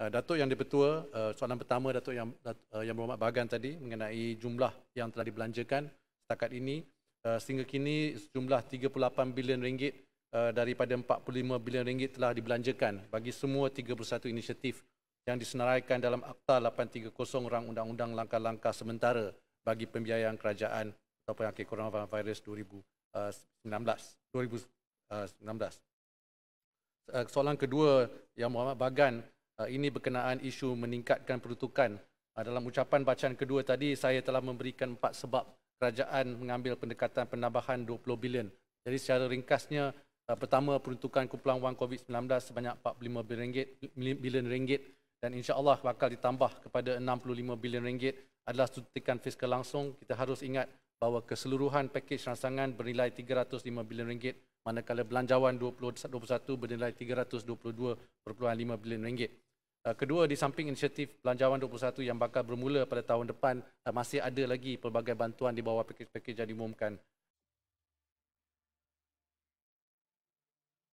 Eh, Datuk Yang Dipertua, eh, soalan pertama Datuk Yang eh, Yang Berhormat Bagan tadi mengenai jumlah yang telah dibelanjakan setakat ini sehingga kini jumlah 38 bilion ringgit daripada 45 bilion ringgit telah dibelanjakan bagi semua 31 inisiatif yang disenaraikan dalam Akta 830 Rang Undang-Undang Langkah-Langkah Sementara bagi pembiayaan kerajaan atau penyakit coronavirus 2019. 2019. Soalan kedua yang Muhammad Bagan Eh, ini berkenaan isu meningkatkan peruntukan. Eh, dalam ucapan bacaan kedua tadi, saya telah memberikan empat sebab kerajaan mengambil pendekatan penambahan 20 bilion. Jadi secara ringkasnya, eh, pertama peruntukan kumpulan wang COVID-19 sebanyak 45 bilion ringgit dan insya Allah bakal ditambah kepada 65 bilion ringgit adalah suntikan fiskal langsung. Kita harus ingat bahawa keseluruhan pakej rangsangan bernilai 305 bilion ringgit manakala belanjawan 2021 bernilai 322.5 bilion ringgit. Eh, kedua, di samping inisiatif Belanjawan 21 yang bakal bermula pada tahun depan, eh, masih ada lagi pelbagai bantuan di bawah pakej-pakej yang diumumkan